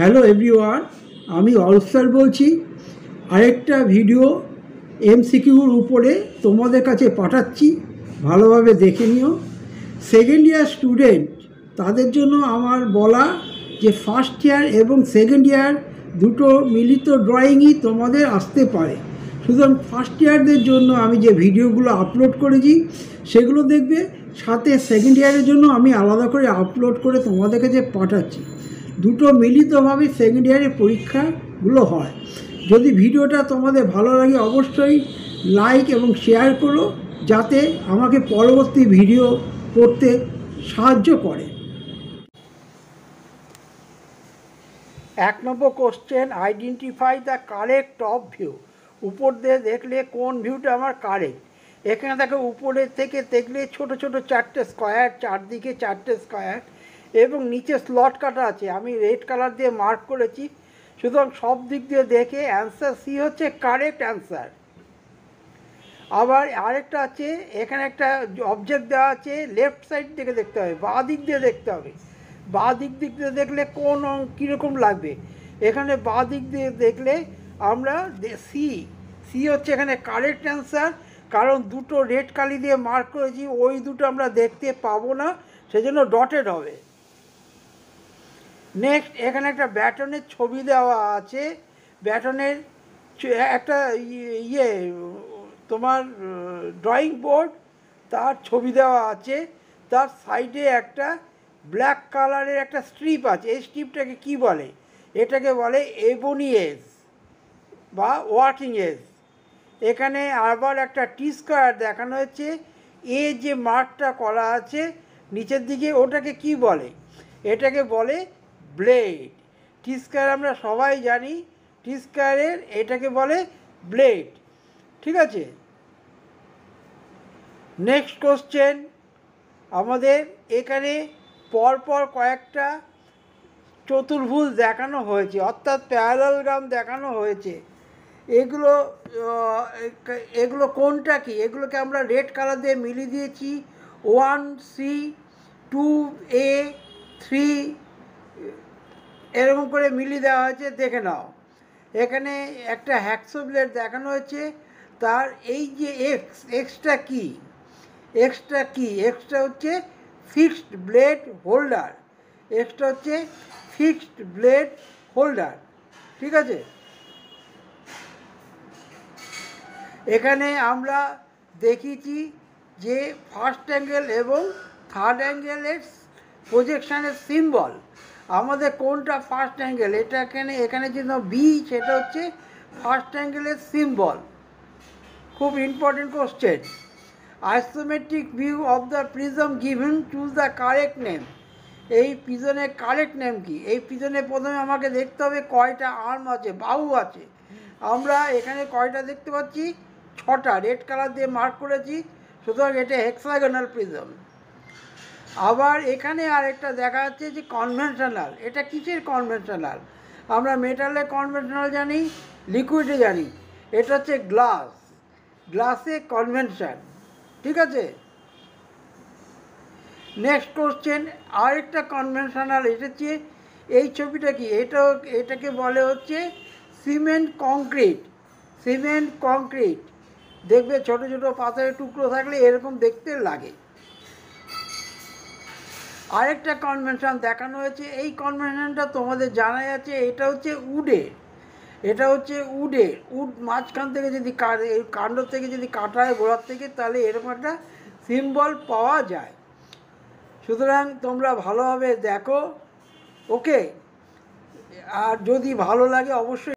hello everyone আমি Arup sir বলছি আরেকটা ভিডিও এমসিকিউর উপরে তোমাদের কাছে পাঠাচ্ছি ভালোভাবে দেখে নিও সেকেন্ড ইয়ার স্টুডেন্ট তাদের জন্য আমার বলা যে ফার্স্ট ইয়ার এবং সেকেন্ড ইয়ার দুটো মিলিত ড্রয়িংই তোমাদের আসতে পারে সুতরাং ফার্স্ট ইয়ারদের জন্য আমি যে ভিডিওগুলো আপলোড করেছি সেগুলো দেখবে সাথে সেকেন্ড ইয়ারের জন্য আমি আলাদা করে আপলোড করে তোমাদের কাছে পাঠাচ্ছি দুটো মিলিতভাবে সেকেন্ড ইয়ারের পরীক্ষাগুলো হয় যদি ভিডিওটা তোমাদের ভালো লাগে অবশ্যই লাইক এবং শেয়ার করো যাতে আমাকে পরবর্তী ভিডিও করতে সাহায্য করে এক নম্বর question identify the correct top view উপর দিয়ে দেখলে কোন ভিউটা আমার কারেক্ট এখানে দেখো উপরের থেকে দেখলে ছোট ছোট চারটে স্কোয়ার চারদিকে চারটে স্কোয়ার এবং নিচে স্লট কাটা আছে আমি রেড কালার দিয়ে মার্ক করেছি সুতরাং সব দিক দিয়ে দেখে অ্যান্সার সি হচ্ছে কারেক্ট অ্যান্সার আবার আরেকটা আছে এখানে একটা অবজেক্ট দেওয়া আছে লেফট সাইড থেকে দেখতে হবে বা দিক দিয়ে দেখতে হবে বা দিক দিক দিয়ে দেখলে কোন কীরকম লাগবে এখানে বা দিক দিয়ে দেখলে আমরা সি সি হচ্ছে এখানে কারেক্ট অ্যান্সার কারণ দুটো রেড কালি দিয়ে মার্ক করেছি ওই দুটো আমরা দেখতে পাবো না সেজন্য ডটেড হবে নেক্সট এখানে একটা ব্যাটনের ছবি দেওয়া আছে ব্যাটনের একটা ইয়ে তোমার ড্রয়িং বোর্ড তার ছবি দেওয়া আছে তার সাইডে একটা ব্ল্যাক কালারের একটা স্ট্রিপ আছে এই স্ট্রিপটাকে কি বলে এটাকে বলে এবনি এজ বা ওয়াটিং এজ এখানে আবার একটা টি স্কোয়ার দেখানো হচ্ছে এ যে মার্কটা করা আছে নিচের দিকে ওটাকে কি বলে এটাকে বলে ব্লেড টিস্কার আমরা সবাই জানি টিস্কারের এটাকে বলে ব্লেড ঠিক আছে নেক্সট কোশ্চেন আমাদের এখানে পরপর কয়েকটা চতুর্ভুজ দেখানো হয়েছে অর্থাৎ গ্রাম দেখানো হয়েছে এগুলো এগুলো কোনটা কি এগুলোকে আমরা রেড কালার দিয়ে মিলিয়ে দিয়েছি one C two A three এরকম করে মিলিয়ে দেওয়া হয়েছে দেখে নাও এখানে একটা হ্যাক্সো ব্লেড দেখানো হয়েছে তার এই যে এক্স এক্সট্রা কি এক্সট্রা কি এক্সট্রা হচ্ছে ফিক্সড ব্লেড হোল্ডার এক্সট্রা হচ্ছে ফিক্সড ব্লেড হোল্ডার ঠিক আছে এখানে আমরা দেখিছি যে ফার্স্ট অ্যাঙ্গেল এবং থার্ড অ্যাঙ্গেলের প্রজেকশানের সিম্বল আমাদের কোনটা ফার্স্ট অ্যাঙ্গেল এটা এখানে এখানে যে বি সেটা হচ্ছে ফার্স্ট অ্যাঙ্গেলের সিম্বল খুব important question isometric view of the prism given choose the correct name এই প্রিজনের কারেক্ট নেম কি এই প্রিজনে প্রথমে আমাকে দেখতে হবে কয়টা আর্ম আছে বাহু আছে আমরা এখানে কয়টা দেখতে পাচ্ছি ছটা রেড কালার দিয়ে মার্ক করেছি সুতরাং এটা হেক্সাগোনাল প্রিজম আবার এখানে আরেকটা দেখা যাচ্ছে যে কনভেনশনাল এটা কিসের কনভেনশনাল আমরা মেটালে কনভেনশনাল জানি লিকুইডে জানি এটা হচ্ছে গ্লাস গ্লাসে কনভেনশন ঠিক আছে নেক্সট কোশ্চেন আরেকটা কনভেনশনাল এসেছে এই ছবিটা কি এটা এটাকে বলে হচ্ছে সিমেন্ট কংক্রিট সিমেন্ট কংক্রিট দেখবে ছোট ছোট পাথরের টুকরো থাকলে এরকম দেখতে লাগে আরেকটা কনভেনশন দেখানো হয়েছে এই কনভেনশনটা তোমাদের জানা যাচ্ছে এটা হচ্ছে উডে এটা হচ্ছে উডে উড মাঝখান থেকে যদি কাণ্ড থেকে যদি কাটা হয় গোড়ার থেকে তাহলে এরকম একটা সিম্বল পাওয়া যায় সুতরাং তোমরা ভালোভাবে দেখো ওকে আর যদি ভালো লাগে অবশ্যই